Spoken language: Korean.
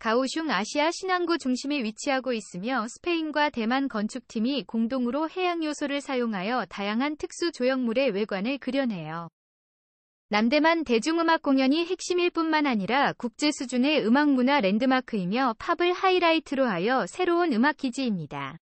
가오슝 아시아 신항구 중심에 위치하고 있으며 스페인과 대만 건축팀이 공동으로 해양 요소를 사용하여 다양한 특수 조형물의 외관을 그려내요. 남대만 대중음악 공연이 핵심일 뿐만 아니라 국제 수준의 음악문화 랜드마크이며 팝을 하이라이트로 하여 새로운 음악기지입니다.